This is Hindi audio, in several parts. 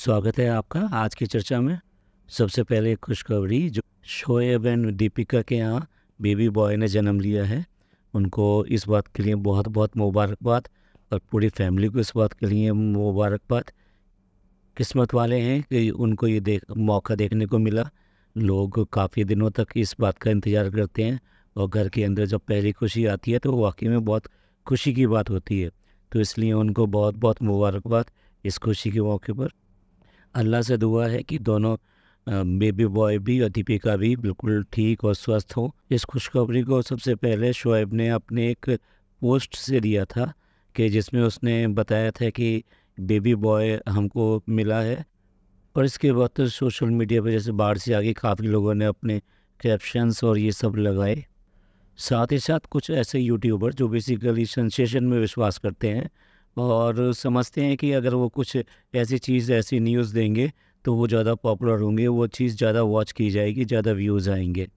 स्वागत है आपका आज की चर्चा में सबसे पहले खुशखबरी जो शोएब एंड दीपिका के यहाँ बेबी बॉय ने जन्म लिया है उनको इस बात के लिए बहुत बहुत मुबारकबाद और पूरी फैमिली को इस बात के लिए मुबारकबाद किस्मत वाले हैं कि उनको ये देख मौका देखने को मिला लोग काफ़ी दिनों तक इस बात का इंतज़ार करते हैं और घर के अंदर जब पहली खुशी आती है तो वाकई में बहुत खुशी की बात होती है तो इसलिए उनको बहुत बहुत मुबारकबाद इस खुशी के मौके पर अल्लाह से दुआ है कि दोनों बेबी बॉय भी और दीपिका भी बिल्कुल ठीक और स्वस्थ हो इस खुशखबरी को सबसे पहले शोएब ने अपने एक पोस्ट से दिया था कि जिसमें उसने बताया था कि बेबी बॉय हमको मिला है और इसके बाद तो सोशल मीडिया पर जैसे बाढ़ से आगे काफ़ी लोगों ने अपने कैप्शंस और ये सब लगाए साथ ही साथ कुछ ऐसे यूट्यूबर जो बेसिकली सेंसेशन में विश्वास करते हैं और समझते हैं कि अगर वो कुछ ऐसी चीज़ ऐसी न्यूज़ देंगे तो वो ज़्यादा पॉपुलर होंगे वो चीज़ ज़्यादा वॉच की जाएगी ज़्यादा व्यूज़ आएंगे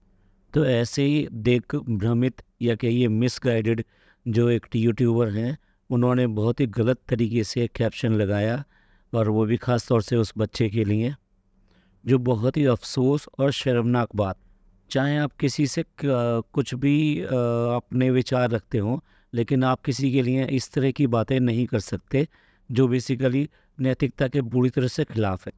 तो ऐसे ही देख भ्रमित या कहिए मिसगाइडेड जो एक यूट्यूबर हैं उन्होंने बहुत ही गलत तरीके से कैप्शन लगाया और वो भी ख़ास तौर से उस बच्चे के लिए जो बहुत ही अफसोस और शर्मनाक बात चाहे आप किसी से कुछ भी अपने विचार रखते हों लेकिन आप किसी के लिए इस तरह की बातें नहीं कर सकते जो बेसिकली नैतिकता के पूरी तरह से खिलाफ है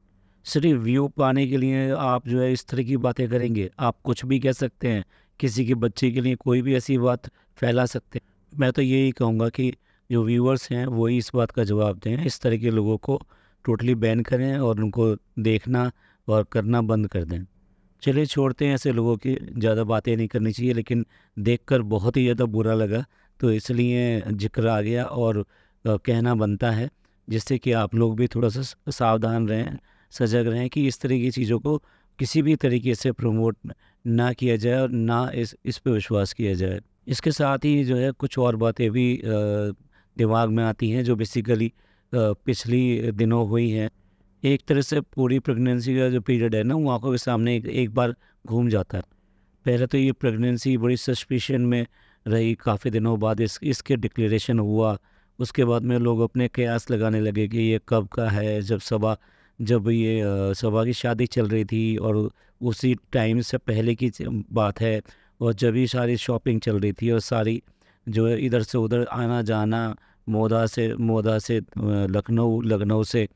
सिर्फ व्यू पाने के लिए आप जो है इस तरह की बातें करेंगे आप कुछ भी कह सकते हैं किसी के बच्चे के लिए कोई भी ऐसी बात फैला सकते हैं मैं तो यही कहूँगा कि जो व्यूअर्स हैं वही इस बात का जवाब दें इस तरह के लोगों को टोटली बैन करें और उनको देखना और करना बंद कर दें चलिए छोड़ते हैं ऐसे लोगों की ज़्यादा बातें नहीं करनी चाहिए लेकिन देखकर बहुत ही ज़्यादा बुरा लगा तो इसलिए जिक्र आ गया और कहना बनता है जिससे कि आप लोग भी थोड़ा सा सावधान रहें सजग रहें कि इस तरह की चीज़ों को किसी भी तरीके से प्रमोट ना किया जाए और ना इस इस पर विश्वास किया जाए इसके साथ ही जो है कुछ और बातें भी दिमाग में आती हैं जो बेसिकली पिछली दिनों हुई हैं एक तरह से पूरी प्रेगनेंसी का जो पीरियड है ना वो आंखों के सामने एक, बार घूम जाता है पहले तो ये प्रेगनेंसी बड़ी सस्पिशन में रही काफ़ी दिनों बाद इस इसके डिक्लेरेशन हुआ उसके बाद में लोग अपने कयास लगाने लगे कि ये कब का है जब सभा जब ये सभा की शादी चल रही थी और उसी टाइम से पहले की बात है और जब ही सारी शॉपिंग चल रही थी और सारी जो है इधर से उधर आना जाना मोदा से मोदा से लखनऊ लखनऊ से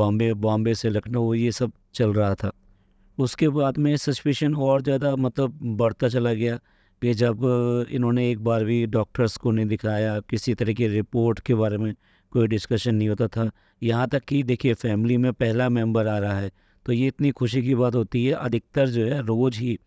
बॉम्बे बॉम्बे से लखनऊ ये सब चल रहा था उसके बाद में सस्पेशन और ज़्यादा मतलब बढ़ता चला गया कि जब इन्होंने एक बार भी डॉक्टर्स को नहीं दिखाया किसी तरह की रिपोर्ट के बारे में कोई डिस्कशन नहीं होता था यहाँ तक कि देखिए फैमिली में पहला मेंबर आ रहा है तो ये इतनी खुशी की बात होती है अधिकतर जो है रोज़ ही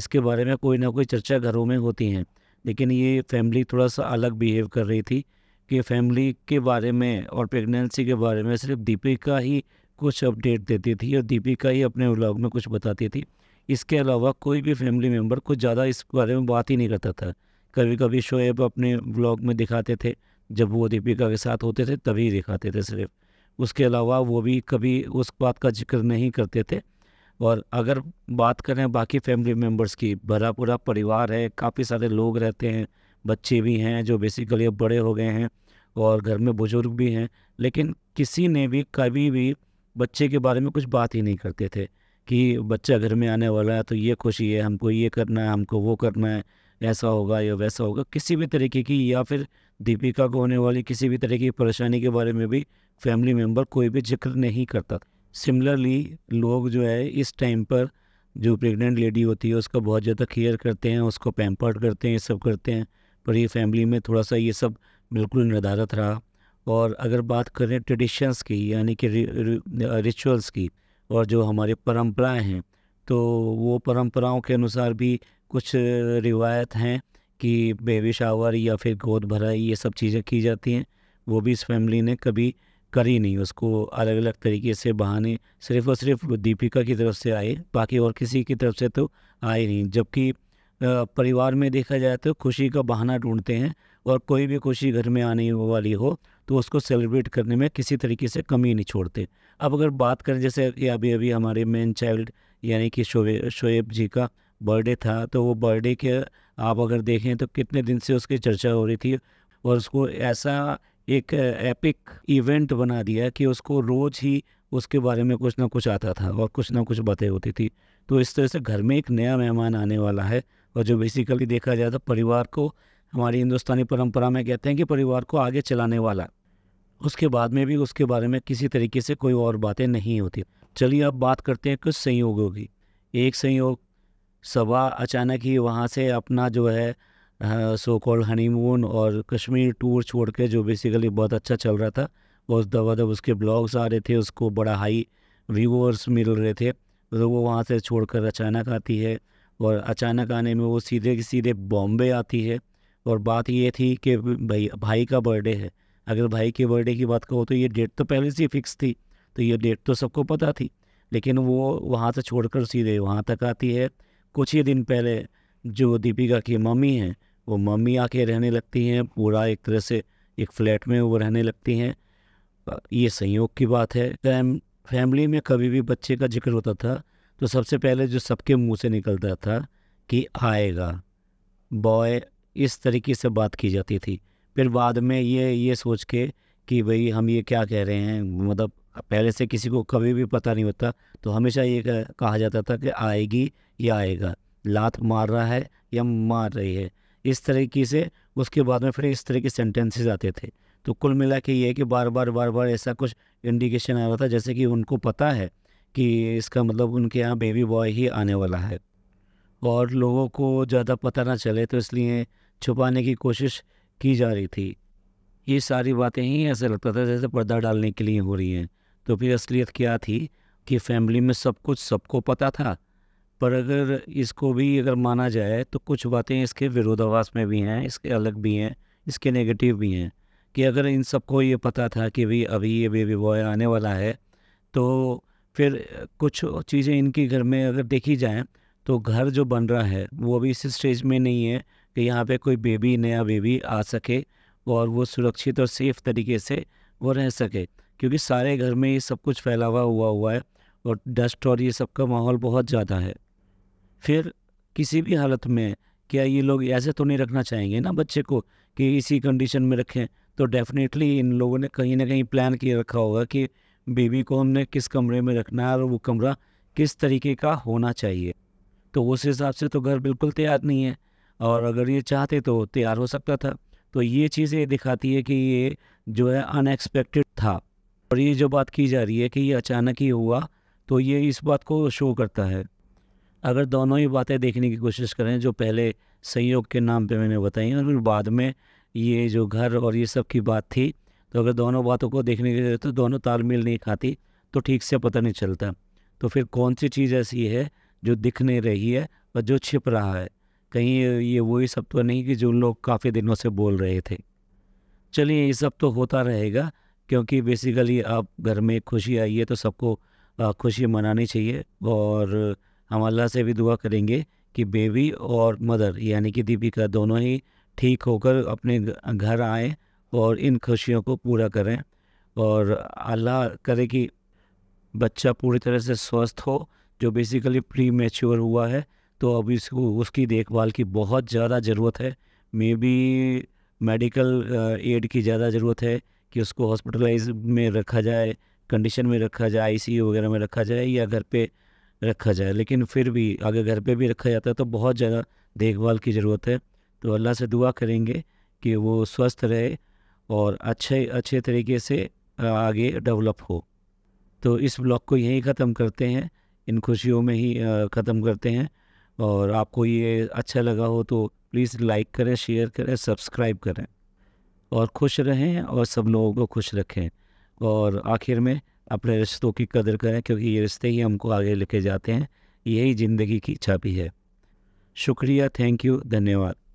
इसके बारे में कोई ना कोई चर्चा घरों में होती हैं लेकिन ये फैमिली थोड़ा सा अलग बिहेव कर रही थी कि फैमिली के बारे में और प्रेगनेंसी के बारे में सिर्फ दीपिका ही कुछ अपडेट देती थी और दीपिका ही अपने व्लॉग में कुछ बताती थी इसके अलावा कोई भी फैमिली मेम्बर कुछ ज़्यादा इस बारे में बात ही नहीं करता था कभी कभी शोएब अपने ब्लॉग में दिखाते थे जब वो दीपिका के साथ होते थे तभी दिखाते थे सिर्फ उसके अलावा वो भी कभी उस बात का जिक्र नहीं करते थे और अगर बात करें बाकी फैमिली मेम्बर्स की भरा पूरा परिवार है काफ़ी सारे लोग रहते हैं बच्चे भी हैं जो बेसिकली अब बड़े हो गए हैं और घर में बुज़ुर्ग भी हैं लेकिन किसी ने भी कभी भी बच्चे के बारे में कुछ बात ही नहीं करते थे कि बच्चा घर में आने वाला है तो ये खुशी है हमको ये करना है हमको वो करना है ऐसा होगा या वैसा होगा किसी भी तरीके की या फिर दीपिका को होने वाली किसी भी तरह की परेशानी के बारे में भी फैमिली मेम्बर कोई भी जिक्र नहीं करता सिमिलरली लोग जो है इस टाइम पर जो प्रेग्नेंट लेडी होती है उसका बहुत ज़्यादा केयर करते हैं उसको पैम्पर्ड करते हैं ये सब करते हैं पर ये फैमिली में थोड़ा सा ये सब बिल्कुल निर्धारित रहा और अगर बात करें ट्रेडिशंस की यानी कि रिचुअल्स की और जो हमारे परंपराएं हैं तो वो परंपराओं के अनुसार भी कुछ रिवायत हैं कि बेबी शावर या फिर गोद भराई ये सब चीज़ें की जाती हैं वो भी इस फैमिली ने कभी करी नहीं उसको अलग अलग तरीके से बहाने सिर्फ और सिर्फ दीपिका की तरफ से आए बाकी और किसी की तरफ से तो आए नहीं जबकि परिवार में देखा जाए तो खुशी का बहाना ढूंढते हैं और कोई भी खुशी घर में आने वाली हो तो उसको सेलिब्रेट करने में किसी तरीके से कमी नहीं छोड़ते अब अगर बात करें जैसे ये अभी अभी हमारे मेन चाइल्ड यानी कि शोएब जी का बर्थडे था तो वो बर्थडे के आप अगर देखें तो कितने दिन से उसकी चर्चा हो रही थी और उसको ऐसा एक एपिक इवेंट बना दिया कि उसको रोज़ ही उसके बारे में कुछ ना कुछ आता था और कुछ ना कुछ बातें होती थी तो इस तरह से घर में एक नया मेहमान आने वाला है और जो बेसिकली देखा जाए तो परिवार को हमारी हिंदुस्तानी परंपरा में कहते हैं कि परिवार को आगे चलाने वाला उसके बाद में भी उसके बारे में किसी तरीके से कोई और बातें नहीं होती चलिए अब बात करते हैं कुछ संयोगों की एक संयोग सभा अचानक ही वहाँ से अपना जो है सो कॉल्ड हनीमून और कश्मीर टूर छोड़ के जो बेसिकली बहुत अच्छा चल रहा था बहुत दबा दब उसके ब्लॉग्स आ रहे थे उसको बड़ा हाई व्यूअर्स मिल रहे थे तो वो वहाँ से छोड़कर अचानक आती है और अचानक आने में वो सीधे सीधे बॉम्बे आती है और बात ये थी कि भाई भाई का बर्थडे है अगर भाई के बर्थडे की बात करो तो ये डेट तो पहले से ही फिक्स थी तो ये डेट तो सबको पता थी लेकिन वो वहाँ से छोड़कर सीधे वहाँ तक आती है कुछ ही दिन पहले जो दीपिका की मम्मी हैं वो मम्मी आके रहने लगती हैं पूरा एक तरह से एक फ्लैट में वो रहने लगती हैं ये संयोग की बात है फैम फैमिली में कभी भी बच्चे का जिक्र होता था तो सबसे पहले जो सबके मुंह से निकलता था कि आएगा बॉय इस तरीके से बात की जाती थी फिर बाद में ये ये सोच के कि भाई हम ये क्या कह रहे हैं मतलब पहले से किसी को कभी भी पता नहीं होता तो हमेशा ये कहा जाता था कि आएगी या आएगा लात मार रहा है या मार रही है इस तरीके से उसके बाद में फिर इस तरह के सेंटेंसेज आते थे तो कुल मिला के ये कि बार बार बार बार ऐसा कुछ इंडिकेशन आ रहा था जैसे कि उनको पता है कि इसका मतलब उनके यहाँ बेबी बॉय ही आने वाला है और लोगों को ज़्यादा पता ना चले तो इसलिए छुपाने की कोशिश की जा रही थी ये सारी बातें ही ऐसे लगता था जैसे पर्दा डालने के लिए हो रही हैं तो फिर असलियत क्या थी कि फैमिली में सब कुछ सबको पता था पर अगर इसको भी अगर माना जाए तो कुछ बातें इसके विरोधाभास में भी हैं इसके अलग भी हैं इसके नेगेटिव भी हैं कि अगर इन सबको ये पता था कि भाई अभी ये बेबी बॉय आने वाला है तो फिर कुछ चीज़ें इनके घर में अगर देखी जाएँ तो घर जो बन रहा है वो अभी इस स्टेज में नहीं है कि यहाँ पे कोई बेबी नया बेबी आ सके और वो सुरक्षित और सेफ तरीके से वो रह सके क्योंकि सारे घर में ये सब कुछ फैलावा हुआ हुआ है और डस्ट और ये सब का माहौल बहुत ज़्यादा है फिर किसी भी हालत में क्या ये लोग ऐसे तो नहीं रखना चाहेंगे ना बच्चे को कि इसी कंडीशन में रखें तो डेफिनेटली इन लोगों ने कहीं ना कहीं प्लान किया रखा होगा कि बेबी को हमने किस कमरे में रखना है और वो कमरा किस तरीके का होना चाहिए तो उस हिसाब से तो घर बिल्कुल तैयार नहीं है और अगर ये चाहते तो तैयार हो सकता था तो ये चीज़ें दिखाती है कि ये जो है अनएक्सपेक्टेड था और ये जो बात की जा रही है कि ये अचानक ही हुआ तो ये इस बात को शो करता है अगर दोनों ही बातें देखने की कोशिश करें जो पहले संयोग के नाम पे मैंने बताई और फिर बाद में ये जो घर और ये सब की बात थी तो अगर दोनों बातों को देखने के तो दोनों तालमेल नहीं खाती तो ठीक से पता नहीं चलता तो फिर कौन सी चीज़ ऐसी है जो दिख नहीं रही है और जो छिप रहा है कहीं ये वही सब तो नहीं कि जो लोग काफ़ी दिनों से बोल रहे थे चलिए ये सब तो होता रहेगा क्योंकि बेसिकली आप घर में खुशी आई है तो सबको खुशी मनानी चाहिए और हम अल्लाह से भी दुआ करेंगे कि बेबी और मदर यानी कि दीपिका दोनों ही ठीक होकर अपने घर आए और इन खुशियों को पूरा करें और अल्लाह करे कि बच्चा पूरी तरह से स्वस्थ हो जो बेसिकली प्री मेच्योर हुआ है तो अब इसको उसकी देखभाल की बहुत ज़्यादा ज़रूरत है मे बी मेडिकल एड की ज़्यादा ज़रूरत है कि उसको हॉस्पिटलाइज में रखा जाए कंडीशन में रखा जाए आई वगैरह में रखा जाए या घर पे रखा जाए लेकिन फिर भी अगर घर पे भी रखा जाता है तो बहुत ज़्यादा देखभाल की ज़रूरत है तो अल्लाह से दुआ करेंगे कि वो स्वस्थ रहे और अच्छे अच्छे तरीके से आगे डेवलप हो तो इस ब्लॉग को यहीं ख़त्म करते हैं इन खुशियों में ही ख़त्म करते हैं और आपको ये अच्छा लगा हो तो प्लीज़ लाइक करें शेयर करें सब्सक्राइब करें और खुश रहें और सब लोगों को खुश रखें और आखिर में अपने रिश्तों की कदर करें क्योंकि ये रिश्ते ही हमको आगे लेके जाते हैं यही ज़िंदगी की चाबी है शुक्रिया थैंक यू धन्यवाद